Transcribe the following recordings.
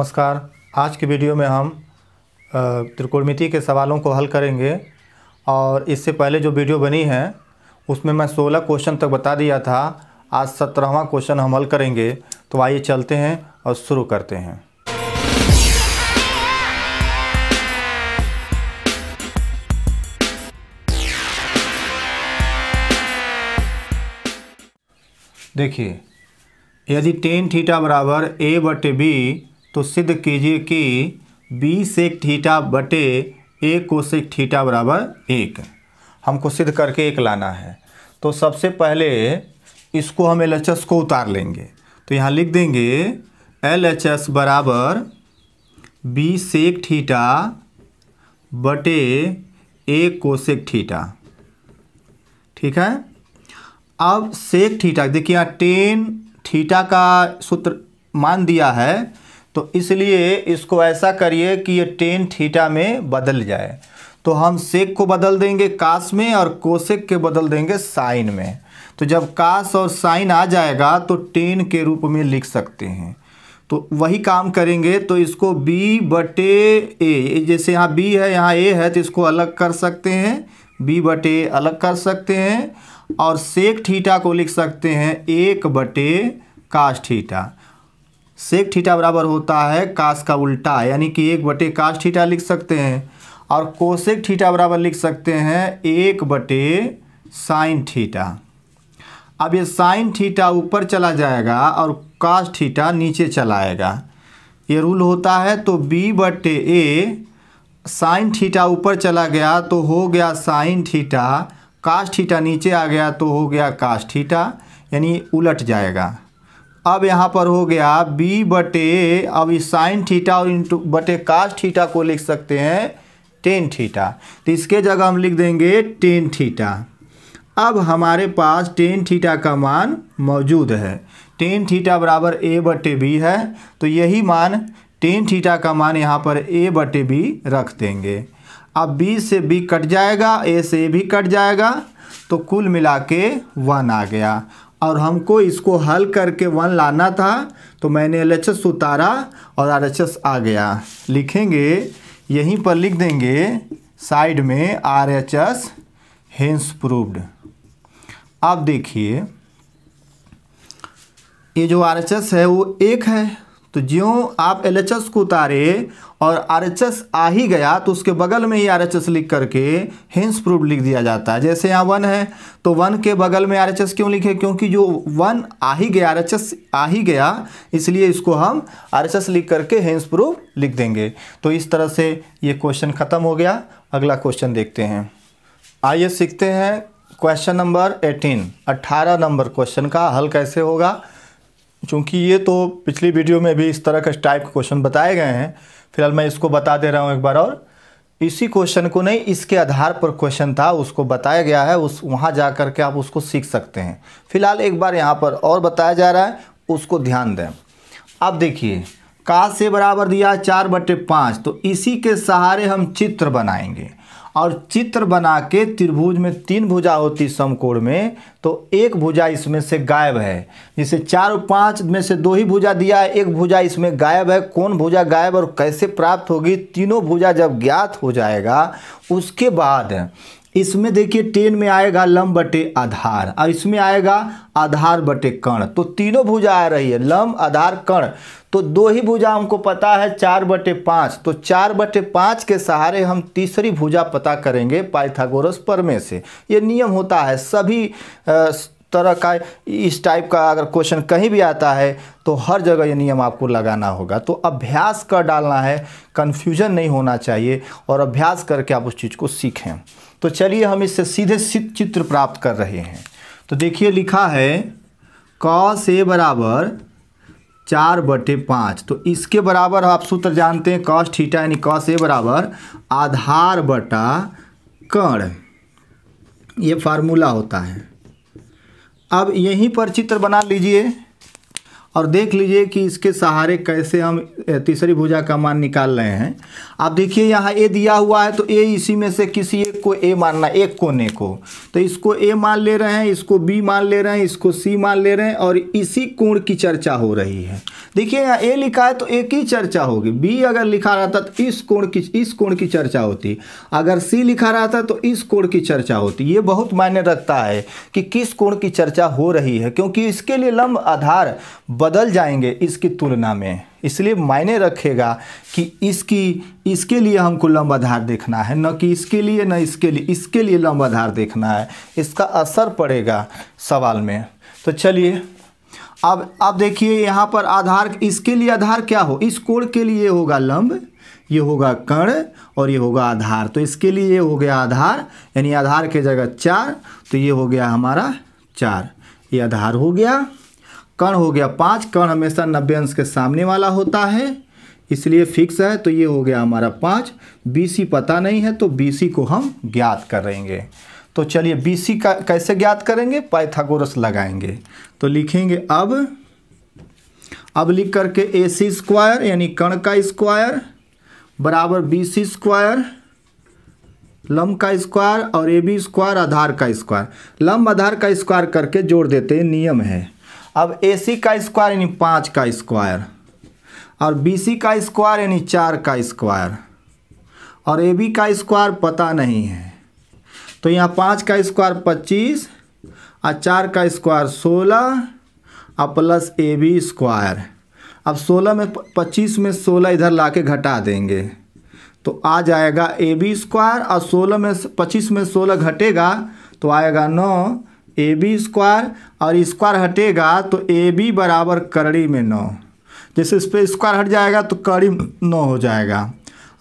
नमस्कार आज की वीडियो में हम त्रिकोणमिति के सवालों को हल करेंगे और इससे पहले जो वीडियो बनी है उसमें मैं 16 क्वेश्चन तक बता दिया था आज सत्रहवा क्वेश्चन हम हल करेंगे तो आइए चलते हैं और शुरू करते हैं देखिए यदि टेन थीटा बराबर ए बटे बी तो सिद्ध कीजिए कि बी सेक ठीठा बटे ए कोसेक ठीठा बराबर एक हमको सिद्ध करके एक लाना है तो सबसे पहले इसको हम एल एच एस को उतार लेंगे तो यहाँ लिख देंगे एल एच एस बराबर बी सेक ठीठा बटे ए सेक ठीठा ठीक है अब सेक ठीठा देखिए यहाँ टेन ठीठा का सूत्र मान दिया है तो इसलिए इसको ऐसा करिए कि ये टेन थीटा में बदल जाए तो हम सेक को बदल देंगे कास में और कोसेक के बदल देंगे साइन में तो जब कास और साइन आ जाएगा तो टेन के रूप में लिख सकते हैं तो वही काम करेंगे तो इसको b बटे ए जैसे यहाँ b है यहाँ a है तो इसको अलग कर सकते हैं b बटे अलग कर सकते हैं और सेक ठीटा को लिख सकते हैं एक बटे कास्ट ठीटा सेक ठीठा बराबर होता है काश का उल्टा यानी कि एक बटे काश ठीठा लिख सकते हैं और कोशेक ठीठा बराबर लिख सकते हैं एक बटे साइन ठीठा अब ये साइन ठीठा ऊपर चला जाएगा और काश ठीठा नीचे चला आएगा ये रूल होता है तो बी बटे ए साइन ठीठा ऊपर चला गया तो हो गया साइन ठीठा काश ठीठा नीचे आ गया तो हो गया काश ठीठा यानी उलट जाएगा अब यहाँ पर हो गया b बटे अब इस साइन थीटा और इंटू बटे कास्ट थीटा को लिख सकते हैं टेन थीटा तो इसके जगह हम लिख देंगे टेन थीटा अब हमारे पास टेन थीटा का मान मौजूद है टेन थीटा बराबर ए बटे बी है तो यही मान टेन थीटा का मान यहाँ पर ए बटे बी रख देंगे अब बी से बी कट जाएगा ए से ए भी कट जाएगा तो कुल मिला के वन आ गया और हमको इसको हल करके वन लाना था तो मैंने एल उतारा और आर आ गया लिखेंगे यहीं पर लिख देंगे साइड में R H S hence proved अब देखिए ये जो आर एच एस है वो एक है तो ज्यों आप एल एच एस को उतारे और आर एच एस आ ही गया तो उसके बगल में ही आर एच एस लिख करके हिंस प्रूफ लिख दिया जाता है जैसे यहाँ वन है तो वन के बगल में आर एच एस क्यों लिखे क्योंकि जो वन आ ही गया आर एच एस आ ही गया इसलिए इसको हम आर एच एस लिख करके हिंस प्रूफ लिख देंगे तो इस तरह से ये क्वेश्चन ख़त्म हो गया अगला क्वेश्चन देखते हैं आइए सीखते हैं क्वेश्चन नंबर एटीन अट्ठारह नंबर क्वेश्चन का हल कैसे होगा चूँकि ये तो पिछली वीडियो में भी इस तरह का टाइप के क्वेश्चन बताए गए हैं फिलहाल मैं इसको बता दे रहा हूँ एक बार और इसी क्वेश्चन को नहीं इसके आधार पर क्वेश्चन था उसको बताया गया है उस वहाँ जा कर के आप उसको सीख सकते हैं फिलहाल एक बार यहाँ पर और बताया जा रहा है उसको ध्यान दें अब देखिए का से बराबर दिया चार बटे पाँच तो इसी के सहारे हम चित्र बनाएंगे और चित्र बना के त्रिभुज में तीन भुजा होती समकोण में तो एक भुजा इसमें से गायब है जिसे चार और पाँच में से दो ही भुजा दिया है एक भुजा इसमें गायब है कौन भुजा गायब और कैसे प्राप्त होगी तीनों भुजा जब ज्ञात हो जाएगा उसके बाद इसमें देखिए टेन में आएगा लंब बटे आधार और इसमें आएगा आधार बटे कर्ण तो तीनों भुजा आ रही है लंब आधार कर्ण तो दो ही भुजा हमको पता है चार बटे पाँच तो चार बटे पाँच के सहारे हम तीसरी भुजा पता करेंगे पाइथागोरस परमे से ये नियम होता है सभी तरह का इस टाइप का अगर क्वेश्चन कहीं भी आता है तो हर जगह ये नियम आपको लगाना होगा तो अभ्यास कर डालना है कन्फ्यूजन नहीं होना चाहिए और अभ्यास करके आप उस चीज़ को सीखें तो चलिए हम इससे सीधे सिद्ध चित्र प्राप्त कर रहे हैं तो देखिए लिखा है कॉस ए बराबर चार बटे पाँच तो इसके बराबर आप सूत्र जानते हैं कॉस थीटा यानी कॉस ए बराबर आधार बटा कर्ण ये फार्मूला होता है अब यहीं पर चित्र बना लीजिए और देख लीजिए कि इसके सहारे कैसे हम तीसरी भुजा का मान निकाल रहे हैं आप देखिए यहाँ ए दिया हुआ है तो ए इसी में से किसी एक को ए मानना एक कोने को तो इसको ए मान ले रहे हैं इसको बी मान ले रहे हैं इसको सी मान ले रहे हैं और इसी कोण की चर्चा हो रही है देखिए यहाँ ए लिखा है तो ए की चर्चा होगी बी अगर लिखा रहता तो इस कोण की इस कोण की चर्चा होती अगर सी लिखा रहता तो इस कोण की चर्चा होती ये बहुत मायने रखता है कि किस कोण की चर्चा हो रही है क्योंकि इसके लिए लंब आधार बदल जाएंगे इसकी तुलना में इसलिए मायने रखेगा कि इसकी इसके लिए हमको लंब आधार देखना है न कि इसके लिए न इसके लिए इसके लिए लंब आधार देखना है इसका असर पड़ेगा सवाल में तो चलिए अब आप देखिए यहाँ पर आधार इसके लिए आधार क्या हो इस कोण के लिए होगा लंब ये होगा कण और ये होगा आधार तो इसके लिए ये हो गया आधार यानी आधार के जगह चार तो ये हो गया हमारा चार ये आधार हो गया कण हो गया पाँच कण हमेशा नब्बे अंश के सामने वाला होता है इसलिए फिक्स है तो ये हो गया हमारा पाँच बी पता नहीं है तो बी को हम ज्ञात करेंगे तो चलिए बी का कैसे ज्ञात करेंगे पाइथागोरस लगाएंगे तो लिखेंगे अब अब लिख करके ए सी स्क्वायर यानी कण का स्क्वायर बराबर बी सी स्क्वायर लम्ब का स्क्वायर और ए बी स्क्वायर आधार का स्क्वायर लम्ब आधार का स्क्वायर करके जोड़ देते हैं नियम है अब ए सी का स्क्वायर यानी पाँच का स्क्वायर और बी सी का स्क्वायर यानी चार का स्क्वायर और ए बी का स्क्वायर पता नहीं है तो यहाँ पाँच का स्क्वायर पच्चीस और चार का स्क्वायर सोलह और प्लस ए बी स्क्वायर अब सोलह में पच्चीस में सोलह इधर ला के घटा देंगे तो आ जाएगा ए बी स्क्वायर और सोलह में पच्चीस में सोलह घटेगा तो आएगा नौ ए बी स्क्वायर और स्क्वायर हटेगा तो ए बी बराबर करड़ी में नौ जैसे इस पर स्क्वायर हट जाएगा तो कड़ी नौ हो जाएगा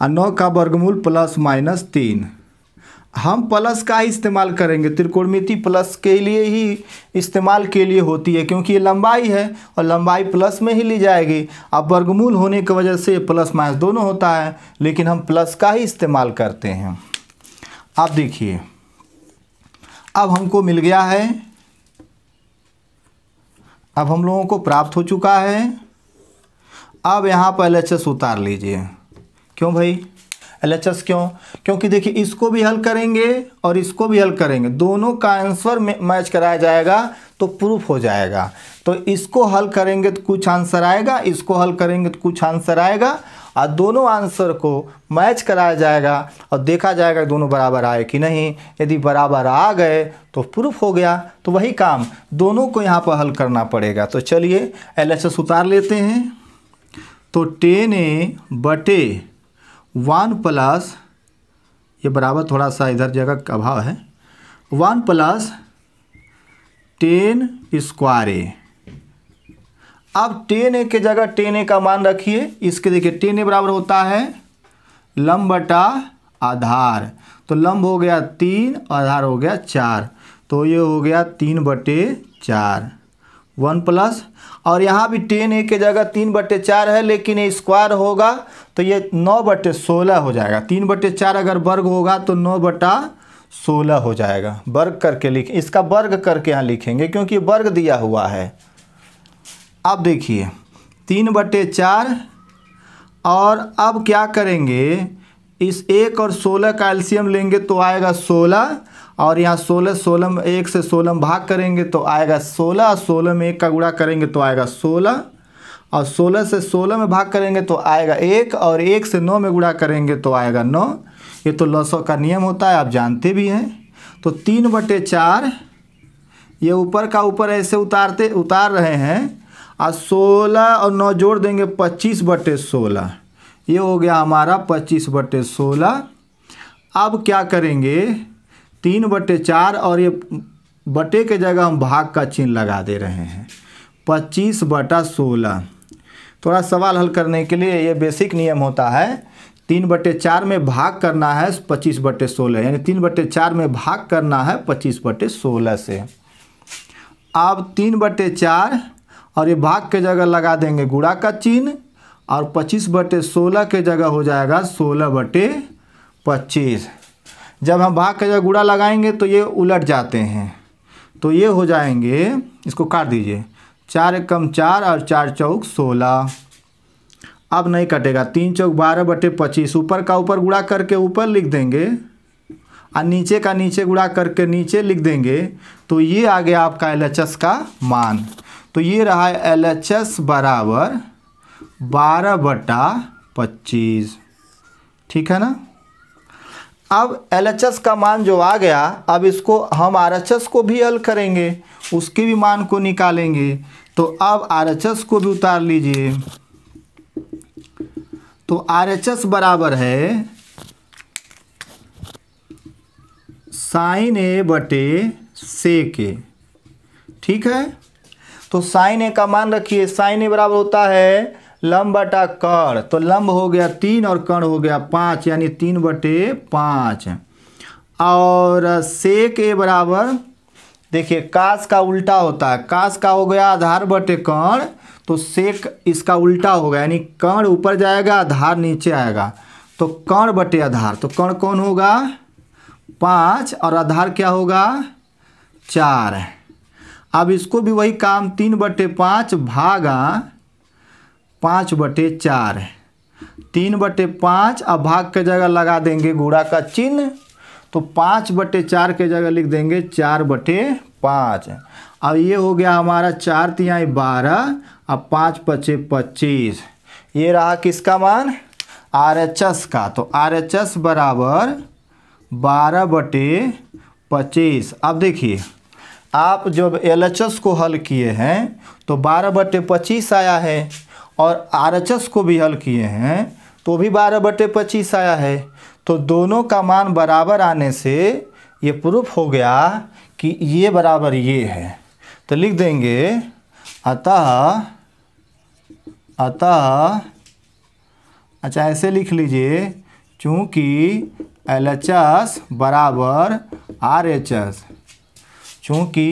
और नौ का वर्गमूल प्लस माइनस तीन हम प्लस का ही इस्तेमाल करेंगे त्रिकोणमिति प्लस के लिए ही इस्तेमाल के लिए होती है क्योंकि ये लंबाई है और लंबाई प्लस में ही ली जाएगी अब वर्गमूल होने की वजह से प्लस माइनस दोनों होता है लेकिन हम प्लस का ही इस्तेमाल करते हैं आप देखिए अब हमको मिल गया है अब हम लोगों को प्राप्त हो चुका है अब यहाँ पर एल उतार लीजिए क्यों भाई एल क्यों क्योंकि देखिए इसको भी हल करेंगे और इसको भी हल करेंगे दोनों का आंसर मैच कराया जाएगा तो प्रूफ हो जाएगा तो इसको हल करेंगे तो कुछ आंसर आएगा इसको हल करेंगे तो कुछ आंसर आएगा और दोनों आंसर को मैच कराया जाएगा और देखा जाएगा दोनों बराबर आए कि नहीं यदि बराबर आ गए तो प्रूफ हो गया तो वही काम दोनों को यहाँ पर हल करना पड़ेगा तो चलिए एल उतार लेते हैं तो टेन ए बटे वन प्लस ये बराबर थोड़ा सा इधर जगह का अभाव है one plus tan square A अब टेन ए के जगह टेन ए का मान रखिए इसके देखिए टेन ए बराबर होता है लंब बटा आधार तो लंब हो गया तीन आधार हो गया चार तो ये हो गया तीन बटे चार वन प्लस और यहाँ भी टेन ए के जगह तीन बटे चार है लेकिन ये स्क्वायर होगा तो ये नौ बटे सोलह हो जाएगा तीन बटे चार अगर वर्ग होगा तो नौ बटा सोलह हो जाएगा वर्ग करके लिख इसका वर्ग करके यहाँ लिखेंगे क्योंकि वर्ग दिया हुआ है अब देखिए तीन बटे चार और अब क्या करेंगे इस एक और सोलह का एल्शियम लेंगे तो आएगा सोलह और यहाँ सोलह सोलह में एक से सोलह में भाग करेंगे तो आएगा सोलह सोलह में एक का गुणा करेंगे तो आएगा सोलह और सोलह से सोलह में भाग करेंगे तो आएगा एक और एक से नौ में गुणा करेंगे तो आएगा नौ ये तो लसो का नियम होता है आप जानते भी हैं तो तीन बटे चार ये ऊपर का ऊपर ऐसे उतारते उतार रहे हैं और सोलह और नौ जोड़ देंगे पच्चीस बटे सोलह ये हो गया हमारा पच्चीस बटे सोलह अब क्या करेंगे तीन बटे चार और ये बटे के जगह हम भाग का चिन्ह लगा दे रहे हैं पच्चीस बटा सोलह थोड़ा सवाल हल करने के लिए ये बेसिक नियम होता है तीन बटे चार में भाग करना है पच्चीस बटे सोलह यानी तीन बटे चार में भाग करना है पच्चीस बटे सोलह से अब तीन बटे चार और ये भाग के जगह लगा देंगे गुड़ा का चिन्ह और पच्चीस बटे सोलह के जगह हो जाएगा सोलह बटे पच्चीस जब हम भाग के जगह गुड़ा लगाएंगे तो ये उलट जाते हैं तो ये हो जाएंगे इसको काट दीजिए चार एकम चार और चार चौक सोलह अब नहीं कटेगा तीन चौक बारह बटे पच्चीस ऊपर का ऊपर गुड़ा करके ऊपर लिख देंगे और नीचे का नीचे गुड़ा करके नीचे लिख देंगे तो ये आ गया आपका एल का मान तो ये रहा एल एच एस बराबर बारह बटा पच्चीस ठीक है ना अब एल एच एस का मान जो आ गया अब इसको हम आर एच एस को भी हल करेंगे उसके भी मान को निकालेंगे तो अब आर एच एस को भी उतार लीजिए तो आर एच एस बराबर है साइन ए बटे से के ठीक है तो साइन ए का मान रखिए साइन ए बराबर होता है लंब बटा कर्ण तो लंब हो गया तीन और कर्ण हो गया पाँच यानी तीन बटे पाँच और सेक ए बराबर देखिए कास का उल्टा होता है कास का हो गया आधार बटे कर्ण तो सेक इसका उल्टा होगा यानी कर्ण ऊपर जाएगा आधार नीचे आएगा तो कर्ण बटे आधार तो कर्ण कौन होगा पाँच और आधार क्या होगा चार है अब इसको भी वही काम तीन बटे पाँच भागा पाँच बटे चार है तीन बटे पाँच अब भाग के जगह लगा देंगे घोड़ा का चिन्ह तो पाँच बटे चार के जगह लिख देंगे चार बटे पाँच अब ये हो गया हमारा चार तिहाई बारह अब पाँच पचे पच्चीस ये रहा किसका मान आर एच एस का तो आर एच एस बराबर बारह बटे पच्चीस अब देखिए आप जब एल को हल किए हैं तो बारह बटे पच्चीस आया है और आर को भी हल किए हैं तो भी बारह बटे पच्चीस आया है तो दोनों का मान बराबर आने से ये प्रूफ हो गया कि ये बराबर ये है तो लिख देंगे अतः अतः अच्छा ऐसे लिख लीजिए चूँकि एल बराबर आर एच एस चूँकि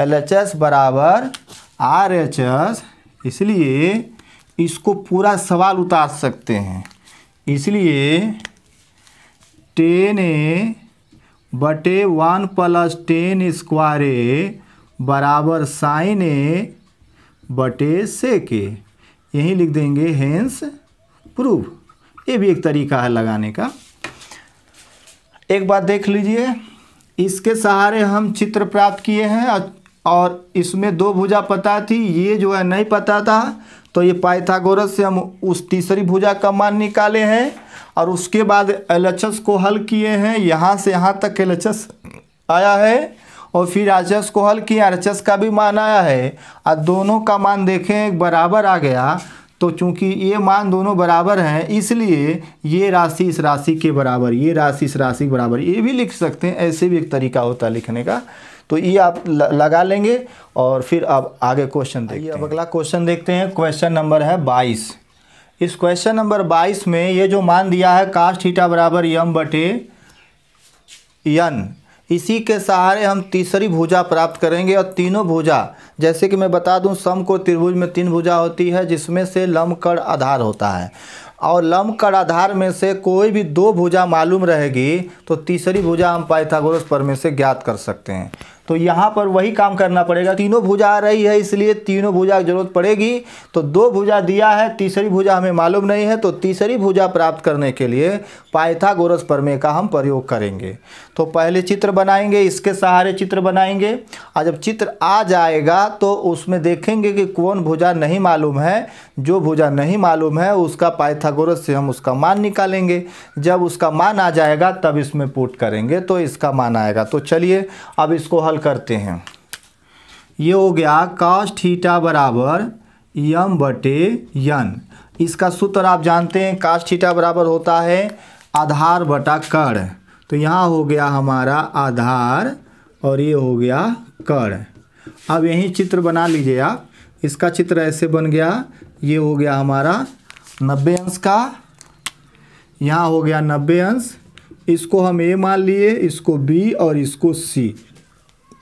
एल एच एस बराबर आर एच एस इसलिए इसको पूरा सवाल उतार सकते हैं इसलिए टेन ए बटे one plus tan square A बराबर साइन ए बटे से के यहीं लिख देंगे हेंस प्रूफ ये भी एक तरीका है लगाने का एक बात देख लीजिए इसके सहारे हम चित्र प्राप्त किए हैं और इसमें दो भुजा पता थी ये जो है नहीं पता था तो ये पाइथागोरस से हम उस तीसरी भुजा का मान निकाले हैं और उसके बाद एलचस को हल किए हैं यहाँ से यहाँ तक एलचस आया है और फिर आचस को हल किया आर का भी मान आया है और दोनों का मान देखें बराबर आ गया तो चूंकि ये मान दोनों बराबर हैं इसलिए ये राशि इस राशि के बराबर ये राशि इस राशि के बराबर ये भी लिख सकते हैं ऐसे भी एक तरीका होता है लिखने का तो ये आप लगा लेंगे और फिर अब आगे क्वेश्चन देखिए अब अगला क्वेश्चन देखते हैं क्वेश्चन नंबर है बाईस इस क्वेश्चन नंबर बाईस में ये जो मान दिया है कास्ट हीटा बराबर यम बटे यन इसी के सहारे हम तीसरी भुजा प्राप्त करेंगे और तीनों भुजा जैसे कि मैं बता दूं सम को त्रिभुज में तीन भुजा होती है जिसमें से कर आधार होता है और कर आधार में से कोई भी दो भुजा मालूम रहेगी तो तीसरी भुजा हम पाइथागोरस पर में से ज्ञात कर सकते हैं तो यहाँ पर वही काम करना पड़ेगा तीनों भुजा आ रही है इसलिए तीनों भुजा की जरूरत पड़ेगी तो दो भुजा दिया है तीसरी भुजा हमें मालूम नहीं है तो तीसरी भुजा प्राप्त करने के लिए पाइथागोरस प्रमेय का हम प्रयोग करेंगे तो पहले चित्र बनाएंगे इसके सहारे चित्र बनाएंगे और जब चित्र आ जाएगा तो उसमें देखेंगे कि कौन भुजा नहीं मालूम है जो भुजा नहीं मालूम है उसका पाइथागोरस से हम उसका मान निकालेंगे जब उसका मान आ जाएगा तब इसमें पुट करेंगे तो इसका मान आएगा तो चलिए अब इसको इस्तेमाल करते हैं ये हो गया कॉस थीटा बराबर यम बटे यन इसका सूत्र आप जानते हैं कॉस थीटा बराबर होता है आधार बटा कर तो यहाँ हो गया हमारा आधार और ये हो गया कर अब यही चित्र बना लीजिए आप इसका चित्र ऐसे बन गया ये हो गया हमारा नब्बे अंश का यहाँ हो गया नब्बे अंश इसको हम ए मान लिए इसको बी और इसको सी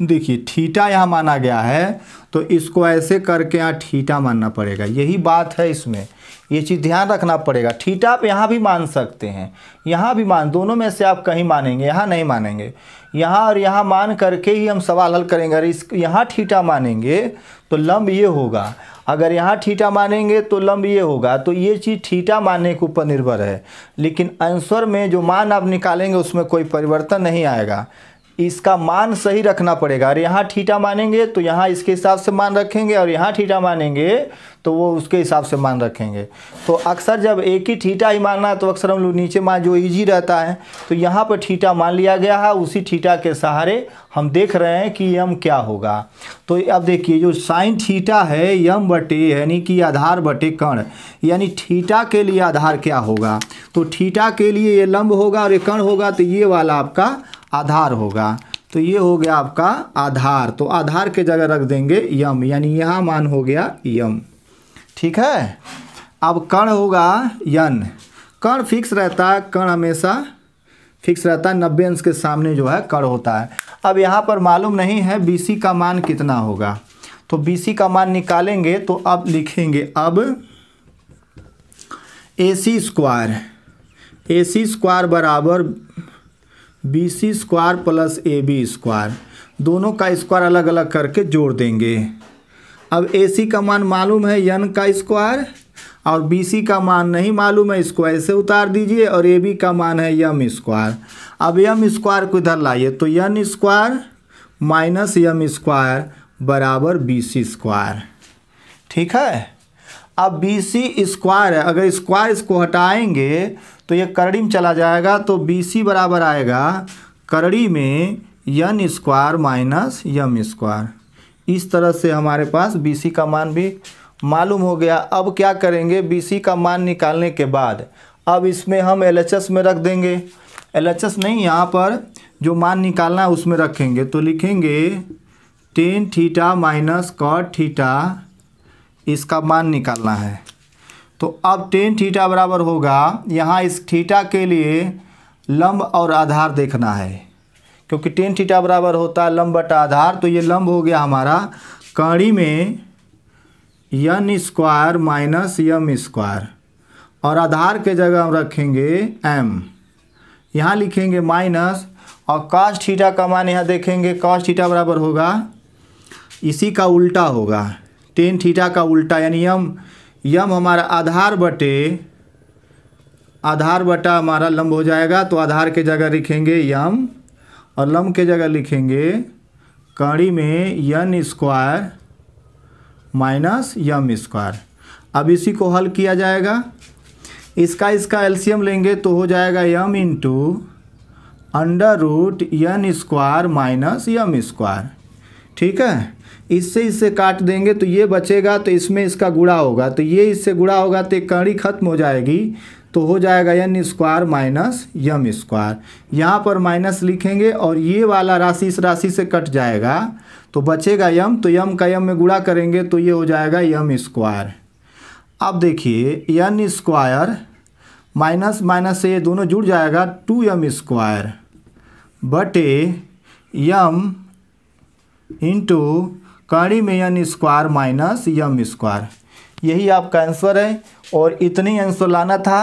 देखिए ठीटा यहाँ माना गया है तो इसको ऐसे करके यहाँ ठीटा मानना पड़ेगा यही बात है इसमें ये चीज़ ध्यान रखना पड़ेगा ठीटा आप यहाँ भी मान सकते हैं यहाँ भी मान दोनों में से आप कहीं मानेंगे यहाँ नहीं मानेंगे यहाँ और यहाँ मान करके ही हम सवाल हल करेंगे अगर इस यहाँ ठीटा मानेंगे तो लंब ये होगा अगर यहाँ ठीटा मानेंगे तो लंब ये होगा तो ये चीज़ ठीटा मानने के ऊपर निर्भर है लेकिन आंसर में जो मान आप निकालेंगे उसमें कोई परिवर्तन नहीं आएगा इसका मान सही रखना पड़ेगा और यहाँ ठीठा मानेंगे तो यहाँ इसके हिसाब से मान रखेंगे और यहाँ ठीठा मानेंगे तो वो उसके हिसाब से मान रखेंगे तो अक्सर जब एक ही ठीठा ही मानना है तो अक्सर हम लोग नीचे मान जो इजी रहता है तो यहाँ पर ठीठा मान लिया गया है उसी ठीठा के सहारे हम देख रहे हैं कि यम क्या होगा तो अब देखिए जो साइन ठीठा है यम बटे यानी कि आधार बटे कर्ण यानी ठीठा के लिए आधार क्या होगा तो ठीठा के लिए ये लंब होगा और ये कर्ण होगा तो ये वाला आपका आधार होगा तो ये हो गया आपका आधार तो आधार के जगह रख देंगे यम यानी यहाँ मान हो गया यम ठीक है अब कण होगा यन कण फिक्स रहता है कण हमेशा फिक्स रहता है नब्बे अंश के सामने जो है कण होता है अब यहाँ पर मालूम नहीं है बी का मान कितना होगा तो बी का मान निकालेंगे तो अब लिखेंगे अब A C square A C square बराबर B C square plus A B square दोनों का स्क्वायर अलग अलग करके जोड़ देंगे अब ए सी का मान मालूम है यन का स्क्वायर और बी सी का मान नहीं मालूम है इसको ऐसे उतार दीजिए और ए बी का मान है यम स्क्वायर अब यम स्क्वायर को इधर लाइए तो N square minus M square बराबर बी सी स्क्वायर ठीक है अब बी सी स्क्वायर है अगर स्क्वायर इसको हटाएंगे तो ये करड़ी में चला जाएगा तो बी सी बराबर आएगा करड़ी में N square minus M square इस तरह से हमारे पास बी सी का मान भी मालूम हो गया अब क्या करेंगे बी सी का मान निकालने के बाद अब इसमें हम एल एच एस में रख देंगे एल एच एस नहीं यहाँ पर जो मान निकालना है उसमें रखेंगे तो लिखेंगे tan theta minus cot theta इसका मान निकालना है तो अब टेन थीटा बराबर होगा यहाँ इस थीटा के लिए लंब और आधार देखना है क्योंकि टेन थीटा बराबर होता है लंब बटा आधार तो ये लंब हो गया हमारा कड़ी में N square minus M square और आधार के जगह हम रखेंगे एम यहाँ लिखेंगे माइनस और काश थीटा का मान यहाँ देखेंगे काश थीटा बराबर होगा इसी का उल्टा होगा टेन थीटा का उल्टा यानी यम यम हमारा आधार बटे आधार बटा हमारा लंब हो जाएगा तो आधार के जगह लिखेंगे यम और लंब के जगह लिखेंगे कड़ी में N square minus M square अब इसी को हल किया जाएगा इसका इसका एल्शियम लेंगे तो हो जाएगा M into under root N square minus M square ठीक है इससे इससे काट देंगे तो ये बचेगा तो इसमें इसका गुड़ा होगा तो ये इससे गुड़ा होगा तो एक कड़ी खत्म हो जाएगी तो हो जाएगा N square minus M square यहाँ पर माइनस लिखेंगे और ये वाला राशि इस राशि से कट जाएगा तो बचेगा यम तो यम का यम में गुड़ा करेंगे तो ये हो जाएगा यम स्क्वायर अब देखिए यन स्क्वायर माइनस माइनस से ये दोनों जुड़ जाएगा टू यम स्क्वायर बटे यम इंटू कड़ी में N square minus M square यही आपका आंसर है और इतनी आंसर लाना था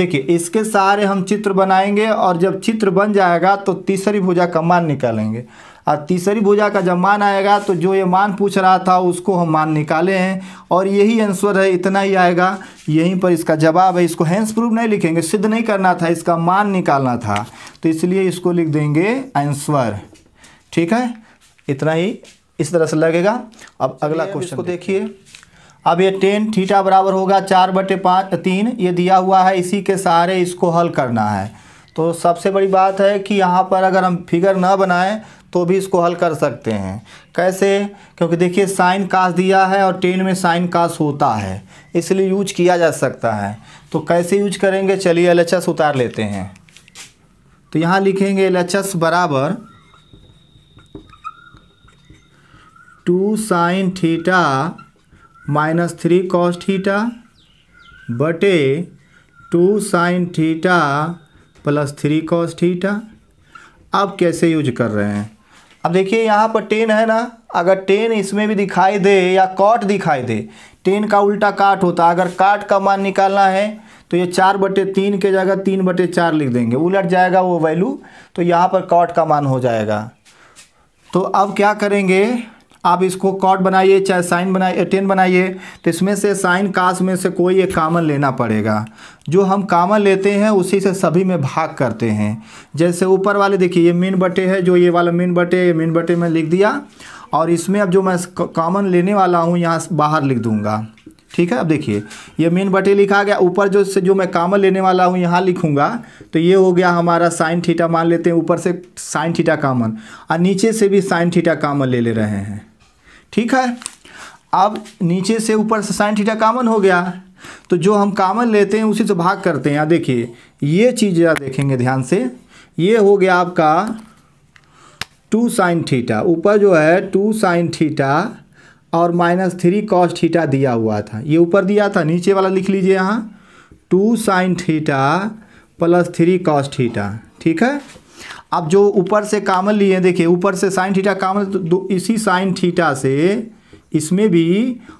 देखिए इसके सारे हम चित्र बनाएंगे और जब चित्र बन जाएगा तो तीसरी भुजा का मान निकालेंगे और तीसरी भुजा का जब मान आएगा तो जो ये मान पूछ रहा था उसको हम मान निकाले हैं और यही आंसर है इतना ही आएगा यहीं पर इसका जवाब है इसको हैंस प्रूफ नहीं लिखेंगे सिद्ध नहीं करना था इसका मान निकालना था तो इसलिए इसको लिख देंगे आंसर ठीक है इतना ही इस तरह से लगेगा अब अगला क्वेश्चन देखिए अब ये टेन थीटा बराबर होगा चार बटे पाँच तीन ये दिया हुआ है इसी के सहारे इसको हल करना है तो सबसे बड़ी बात है कि यहाँ पर अगर हम फिगर ना बनाएं तो भी इसको हल कर सकते हैं कैसे क्योंकि देखिए साइन कास दिया है और टेन में साइन कास होता है इसलिए यूज किया जा सकता है तो कैसे यूज करेंगे चलिए एल उतार लेते हैं तो यहाँ लिखेंगे एल बराबर two sine theta minus three cos theta बटे two sine theta plus three cos theta अब कैसे यूज कर रहे हैं अब देखिए यहाँ पर टेन है ना अगर टेन इसमें भी दिखाई दे या कॉट दिखाई दे टेन का उल्टा काट होता है अगर काट का मान निकालना है तो ये चार बटे तीन के जगह तीन बटे चार लिख देंगे उलट जाएगा वो वैल्यू तो यहाँ पर कॉट का मान हो जाएगा तो अब क्या करेंगे आप इसको कॉट बनाइए चाहे साइन बनाइए टेन बनाइए तो इसमें से साइन कास में से कोई एक कामन लेना पड़ेगा जो हम कामन लेते हैं उसी से सभी में भाग करते हैं जैसे ऊपर वाले देखिए ये मीन बटे है जो ये वाला मीन बटे ये मीन बटे में लिख दिया और इसमें अब जो मैं कामन लेने वाला हूँ यहाँ बाहर लिख दूँगा ठीक है अब देखिए ये मेन बटे लिखा गया ऊपर जो से जो मैं कामन लेने वाला हूँ यहाँ लिखूंगा तो ये हो गया हमारा साइन थीटा मान लेते हैं ऊपर से साइन थीटा कामन और नीचे से भी साइन थीटा कामन ले ले रहे हैं ठीक है अब नीचे से ऊपर से साइन थीटा कामन हो गया तो जो हम कामन लेते हैं उसी से भाग करते हैं यहाँ देखिए ये चीज़ आप देखेंगे ध्यान से ये हो गया आपका टू साइन थीटा ऊपर जो है टू साइन थीटा और माइनस थ्री कॉस थीटा दिया हुआ था ये ऊपर दिया था नीचे वाला लिख लीजिए यहाँ two sine theta plus three cos theta ठीक है अब जो ऊपर से कामन लिए हैं देखिए ऊपर से साइन थीटा कामन तो इसी साइन थीटा से इसमें भी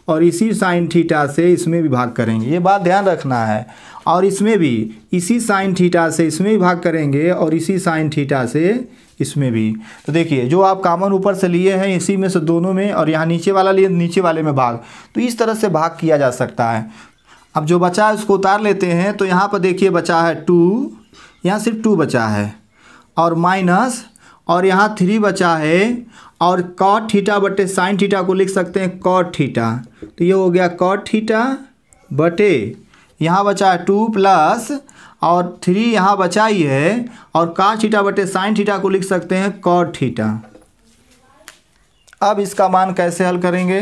और इसी साइन थीटा से इसमें भी भाग करेंगे ये बात ध्यान रखना है और इसमें भी इसी साइन थीटा से इसमें भी भाग करेंगे और इसी साइन थीटा से इसमें भी तो देखिए जो आप कामन ऊपर से लिए हैं इसी में से दोनों में और यहाँ नीचे वाला लिए नीचे वाले में भाग तो इस तरह से भाग किया जा सकता है अब जो बचा है उसको उतार लेते हैं तो यहाँ पर देखिए बचा है टू यहाँ सिर्फ टू बचा है और माइनस और यहाँ थ्री बचा है और कॉट थीटा बटे साइन थीटा को लिख सकते हैं कॉट थीटा तो ये हो गया कॉट थीटा बटे यहाँ बचा है टू प्लस और थ्री यहाँ बचा ही है और का थीटा बटे साइन थीटा को लिख सकते हैं कॉट थीटा अब इसका मान कैसे हल करेंगे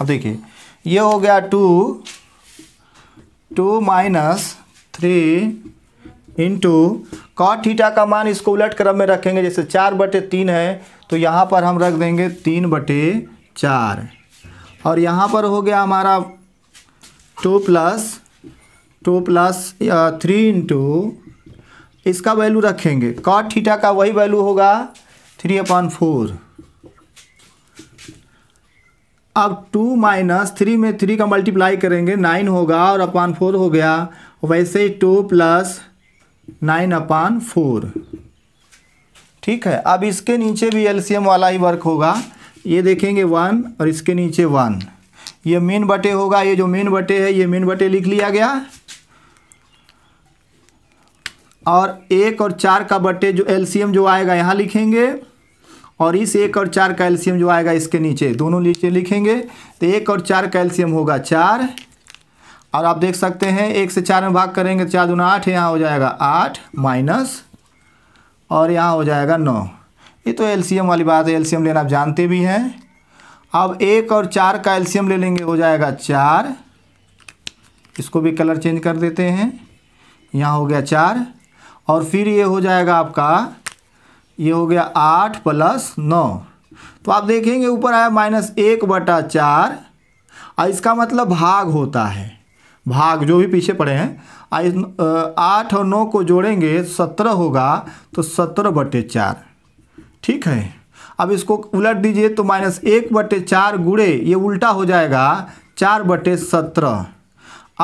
अब देखिए ये हो गया two two minus three into cot theta का मान इसको उलट क्रम में रखेंगे जैसे चार बटे तीन है तो यहाँ पर हम रख देंगे तीन बटे चार और यहाँ पर हो गया हमारा two plus two plus three into इसका वैल्यू रखेंगे कॉट थीटा का वही वैल्यू होगा थ्री अपॉन फोर अब टू माइनस थ्री में थ्री का मल्टीप्लाई करेंगे नाइन होगा और अपॉन फोर हो गया वैसे ही two plus nine upon four ठीक है अब इसके नीचे भी एलसीएम वाला ही वर्क होगा ये देखेंगे वन और इसके नीचे वन ये मेन बटे होगा ये जो मेन बटे है ये मेन बटे लिख लिया गया और एक और चार का बटे जो एलसीएम जो आएगा यहाँ लिखेंगे और इस एक और चार का एलसीएम जो आएगा इसके नीचे दोनों नीचे लिखेंगे तो एक और चार का एलसीएम होगा चार और आप देख सकते हैं एक से चार में भाग करेंगे तो चार दूना आठ यहाँ हो जाएगा आठ माइनस और यहाँ हो जाएगा नौ ये तो एलसीएम वाली बात है एलसीएम लेना आप जानते भी हैं अब एक और चार का एलसीएम ले लेंगे हो जाएगा चार इसको भी कलर चेंज कर देते हैं यहाँ हो गया चार और फिर ये हो जाएगा आपका ये हो गया आठ प्लस नौ तो आप देखेंगे ऊपर आया माइनस एक बटा चार और इसका मतलब भाग होता है भाग जो भी पीछे पड़े हैं आठ और नौ को जोड़ेंगे सत्रह होगा तो सत्रह बटे चार ठीक है अब इसको उलट दीजिए तो माइनस एक बटे चार गुड़े ये उल्टा हो जाएगा चार बटे सत्रह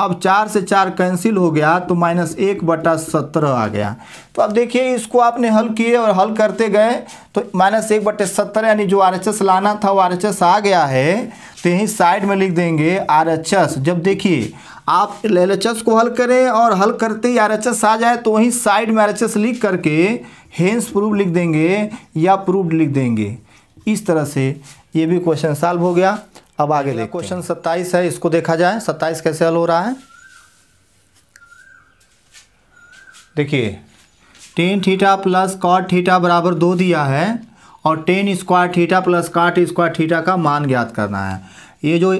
अब चार से चार कैंसिल हो गया तो माइनस एक बटा सत्रह आ गया तो अब देखिए इसको आपने हल किए और हल करते गए तो माइनस एक बटे सत्तर यानी जो आर एच एस लाना था वो आर एच एस आ गया है तो यहीं साइड में लिख देंगे आर एच एस जब देखिए आप एल को हल करें और हल करते ही आर आ जाए तो वहीं साइड में आर लिख करके हेंस प्रूफ लिख देंगे या प्रूफ लिख देंगे इस तरह से ये भी क्वेश्चन सॉल्व हो गया अब आगे देखते क्वेश्चन सत्ताईस है इसको देखा जाए सत्ताईस कैसे हल हो रहा है देखिए tan theta plus cot theta बराबर दो दिया है और tan square theta plus cot square theta का मान ज्ञात करना है ये जो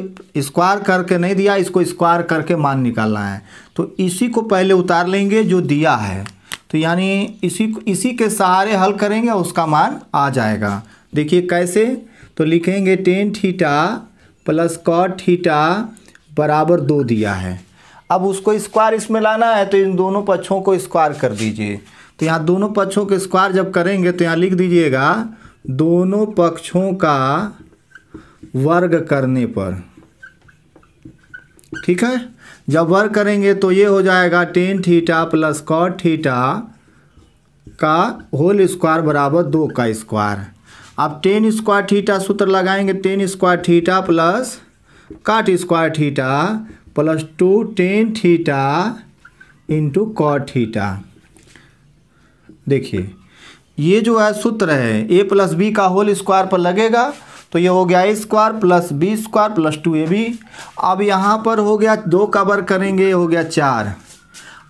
स्क्वायर करके नहीं दिया इसको स्क्वायर करके मान निकालना है तो इसी को पहले उतार लेंगे जो दिया है तो यानी इसी इसी के सहारे हल करेंगे उसका मान आ जाएगा देखिए कैसे तो लिखेंगे tan theta plus cot theta बराबर दो दिया है अब उसको स्क्वायर इसमें लाना है तो इन दोनों पक्षों को स्क्वायर कर दीजिए तो यहाँ दोनों पक्षों के स्क्वायर जब करेंगे तो यहाँ लिख दीजिएगा दोनों पक्षों का वर्ग करने पर ठीक है जब वर्ग करेंगे तो ये हो जाएगा tan theta plus cot theta का होल स्क्वायर बराबर दो का स्क्वायर अब टेन स्क्वायर थीटा सूत्र लगाएंगे tan square theta plus cot square theta plus two tan theta into cot theta देखिए ये जो है सूत्र है ए प्लस बी का होल स्क्वायर पर लगेगा तो ये हो गया A square plus B square plus two A B अब यहाँ पर हो गया दो कवर करेंगे हो गया चार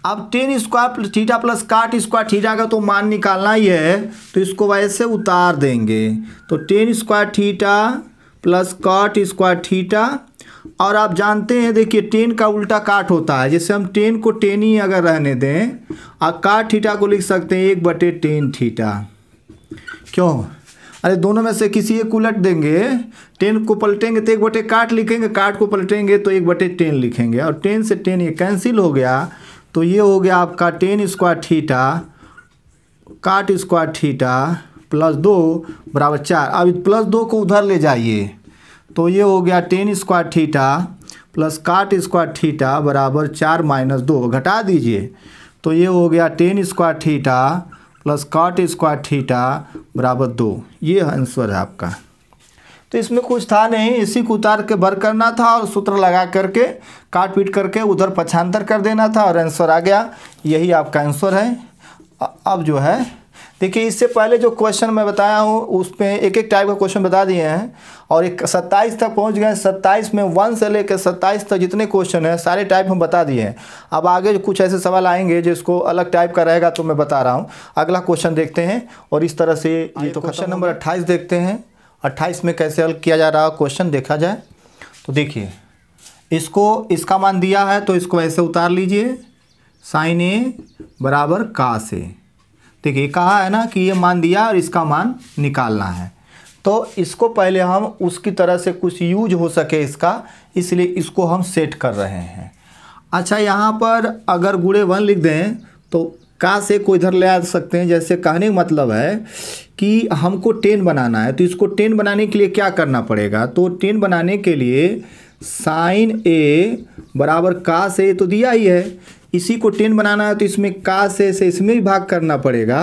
अब tan square theta plus cot square theta का तो मान निकालना ही है तो इसको वैसे उतार देंगे तो tan square theta plus cot square theta और आप जानते हैं देखिए टेन का उल्टा काट होता है जैसे हम टेन को टेन ही अगर रहने दें आप काट थीटा को लिख सकते हैं एक बटे टेन थीटा क्यों अरे दोनों में से किसी एक उलट देंगे टेन को पलटेंगे तो एक बटे काट लिखेंगे काट को पलटेंगे तो एक बटे टेन लिखेंगे और टेन से टेन ये कैंसिल हो गया तो ये हो गया आपका tan square theta cot square theta plus दो बराबर चार अब प्लस दो को उधर ले जाइए तो ये हो गया tan square theta plus cot square theta बराबर चार माइनस दो घटा दीजिए तो ये हो गया tan square theta plus cot square theta बराबर दो ये आंसर है आपका तो इसमें कुछ था नहीं इसी को उतार के भर करना था और सूत्र लगा करके काट पीट करके उधर पछांतर कर देना था और आंसर आ गया यही आपका आंसर है अब जो है देखिए इससे पहले जो क्वेश्चन मैं बताया हूँ उसमें एक एक टाइप का क्वेश्चन बता दिए हैं और एक सत्ताईस तक पहुँच गए सत्ताईस में वन से लेकर सत्ताईस तक जितने क्वेश्चन हैं सारे टाइप हम बता दिए हैं अब आगे कुछ ऐसे सवाल आएंगे जिसको अलग टाइप का रहेगा तो मैं बता रहा हूँ अगला क्वेश्चन देखते हैं और इस तरह से ये तो क्वेश्चन नंबर अट्ठाईस देखते हैं अट्ठाईस में कैसे हल किया जा रहा क्वेश्चन देखा जाए तो देखिए इसको इसका मान दिया है तो इसको ऐसे उतार लीजिए साइन ए बराबर का से देखिए कहा है ना कि ये मान दिया और इसका मान निकालना है तो इसको पहले हम उसकी तरह से कुछ यूज हो सके इसका इसलिए इसको हम सेट कर रहे हैं अच्छा यहाँ पर अगर गुड़े वन लिख दें तो का से को इधर ले आ सकते हैं जैसे कहने का मतलब है कि हमको टेन बनाना है तो इसको टेन बनाने के लिए क्या करना पड़ेगा तो टेन बनाने के लिए साइन ए बराबर का से तो दिया ही है इसी को टेन बनाना है तो इसमें का से से इसमें भी भाग करना पड़ेगा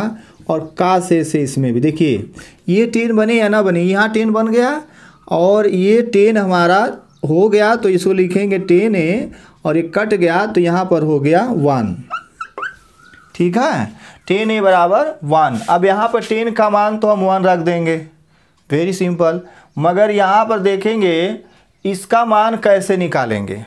और का से से इसमें भी देखिए ये टेन बने या ना बने यहाँ टेन बन गया और ये टेन हमारा हो गया तो इसको लिखेंगे टेन ए और ये कट गया तो यहाँ पर हो गया वन ठीक है टेन ए बराबर वन अब यहाँ पर टेन का मान तो हम वन रख देंगे वेरी सिंपल मगर यहाँ पर देखेंगे इसका मान कैसे निकालेंगे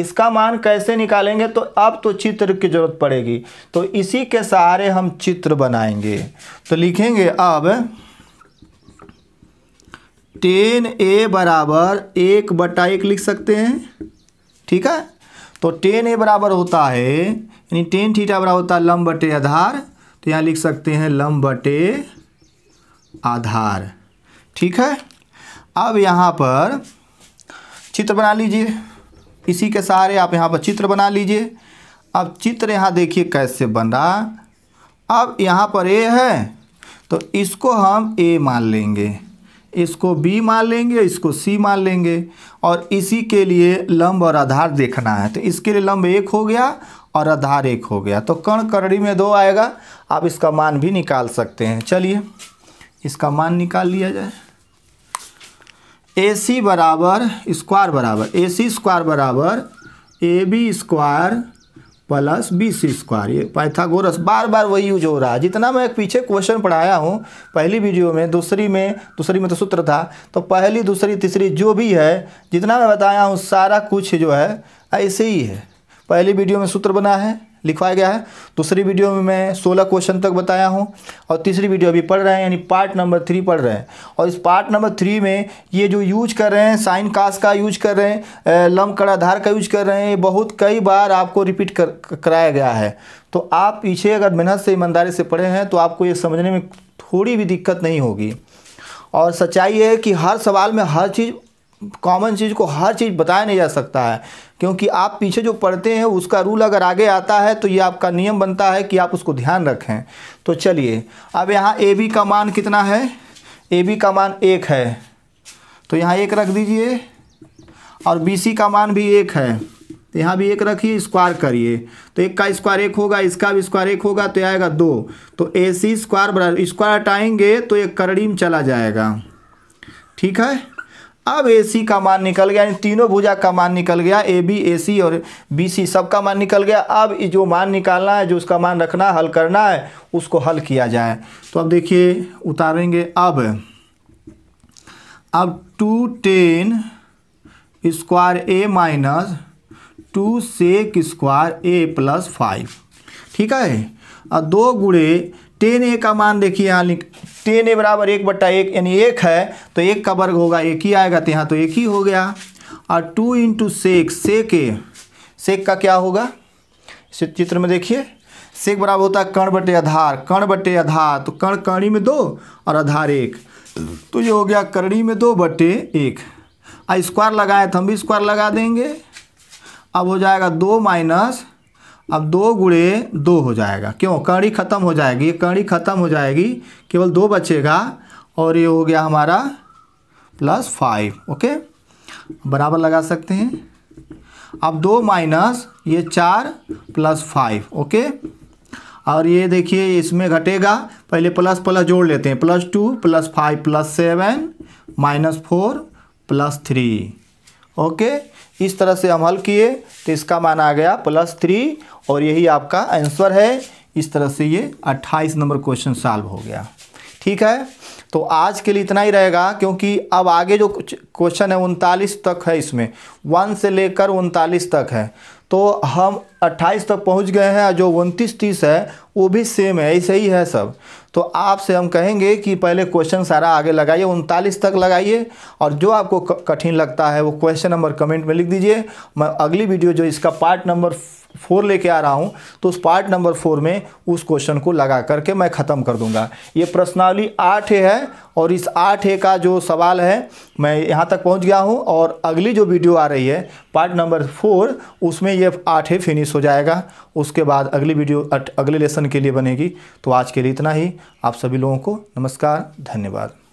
इसका मान कैसे निकालेंगे तो अब तो चित्र की ज़रूरत पड़ेगी तो इसी के सहारे हम चित्र बनाएंगे तो लिखेंगे अब टेन ए बराबर एक बटा एक लिख सकते हैं ठीक है तो टेन ए बराबर होता है यानी टेन थीटा बराबर होता है लम बटे आधार तो यहाँ लिख सकते हैं लम बटे आधार ठीक है अब यहाँ पर चित्र बना लीजिए इसी के सहारे आप यहाँ पर चित्र बना लीजिए अब चित्र यहाँ देखिए कैसे बन रहा अब यहाँ पर ए है तो इसको हम ए मान लेंगे इसको बी मान लेंगे इसको सी मान लेंगे और इसी के लिए लंब और आधार देखना है तो इसके लिए लंब एक हो गया और आधार एक हो गया तो कर्ण करड़ी में दो आएगा आप इसका मान भी निकाल सकते हैं चलिए इसका मान निकाल लिया जाए ए सी बराबर स्क्वायर बराबर ए सी स्क्वायर बराबर A B square plus B C square ये पाइथागोरस बार बार वही यूज हो रहा है जितना मैं एक पीछे क्वेश्चन पढ़ाया हूँ पहली वीडियो में दूसरी में दूसरी में तो सूत्र था तो पहली दूसरी तीसरी जो भी है जितना मैं बताया हूँ सारा कुछ जो है ऐसे ही है पहली वीडियो में सूत्र बना है लिखवाया गया है दूसरी वीडियो में मैं 16 क्वेश्चन तक बताया हूँ और तीसरी वीडियो अभी पढ़ रहे हैं यानी पार्ट नंबर थ्री पढ़ रहे हैं और इस पार्ट नंबर थ्री में ये जो यूज कर रहे हैं साइन कास का यूज कर रहे हैं लम कड़ाधार का यूज कर रहे हैं ये बहुत कई बार आपको रिपीट कर कराया गया है तो आप पीछे अगर मेहनत से ईमानदारी से पढ़े हैं तो आपको ये समझने में थोड़ी भी दिक्कत नहीं होगी और सच्चाई है कि हर सवाल में हर चीज़ कॉमन चीज़ को हर चीज़ बताया नहीं जा सकता है क्योंकि आप पीछे जो पढ़ते हैं उसका रूल अगर आगे आता है तो ये आपका नियम बनता है कि आप उसको ध्यान रखें तो चलिए अब यहाँ ए बी का मान कितना है ए बी का मान एक है तो यहाँ एक रख दीजिए और बी सी का मान भी एक है तो यहाँ भी एक रखिए स्क्वायर करिए तो एक का स्क्वायर एक होगा इसका भी स्क्वायर एक होगा तो आएगा दो तो ए सी स्क्वायर स्क्वायर हटाएंगे तो एक करड़ी में चला जाएगा ठीक है अब ए सी का मान निकल गया यानी तीनों भुजा का मान निकल गया ए बी ए सी और बी सी सब का मान निकल गया अब जो मान निकालना है जो उसका मान रखना हल करना है उसको हल किया जाए तो अब देखिए उतारेंगे अब अब two tan square A minus two sec square A plus five ठीक है और दो गुड़े टेन ए का मान देखिए यहाँ टेन ए बराबर एक बट्टा एक यानी एक है तो एक का वर्ग होगा एक ही आएगा तो यहाँ तो एक ही हो गया और टू इंटू सेक सेक ए सेक का क्या होगा इसे चित्र में देखिए सेक बराबर होता है कर्ण बटे आधार कर्ण बटे आधार तो कर्ण कर्णी में दो और आधार एक तो ये हो गया कर्णी में दो बटे एक आ स्क्वायर लगाए तो हम भी स्क्वायर लगा देंगे अब हो जाएगा दो माइनस अब दो गुड़े दो हो जाएगा क्यों कड़ी ख़त्म हो जाएगी ये कड़ी ख़त्म हो जाएगी केवल दो बचेगा और ये हो गया हमारा प्लस फाइव ओके बराबर लगा सकते हैं अब दो माइनस ये चार प्लस फाइव ओके और ये देखिए इसमें घटेगा पहले प्लस प्लस जोड़ लेते हैं plus two plus five plus seven minus four plus three okay इस तरह से हम हल किए तो इसका मान आ गया प्लस थ्री और यही आपका आंसर है इस तरह से ये 28 नंबर क्वेश्चन सॉल्व हो गया ठीक है तो आज के लिए इतना ही रहेगा क्योंकि अब आगे जो क्वेश्चन है उनतालीस तक है इसमें वन से लेकर उनतालीस तक है तो हम 28 तक पहुंच गए हैं जो उनतीस तीस है वो भी सेम है ऐसे ही है सब तो आपसे हम कहेंगे कि पहले क्वेश्चन सारा आगे लगाइए उनतालीस तक लगाइए और जो आपको कठिन लगता है वो क्वेश्चन नंबर कमेंट में लिख दीजिए मैं अगली वीडियो जो इसका पार्ट नंबर फोर लेके आ रहा हूँ तो उस पार्ट नंबर फोर में उस क्वेश्चन को लगा करके मैं ख़त्म कर दूंगा ये प्रश्नावली आठ है और इस आठ ए का जो सवाल है मैं यहाँ तक पहुँच गया हूँ और अगली जो वीडियो आ रही है पार्ट नंबर फोर उसमें ये आठ ए फिनिश हो जाएगा उसके बाद अगली वीडियो अगले लेसन के लिए बनेगी तो आज के लिए इतना ही आप सभी लोगों को नमस्कार धन्यवाद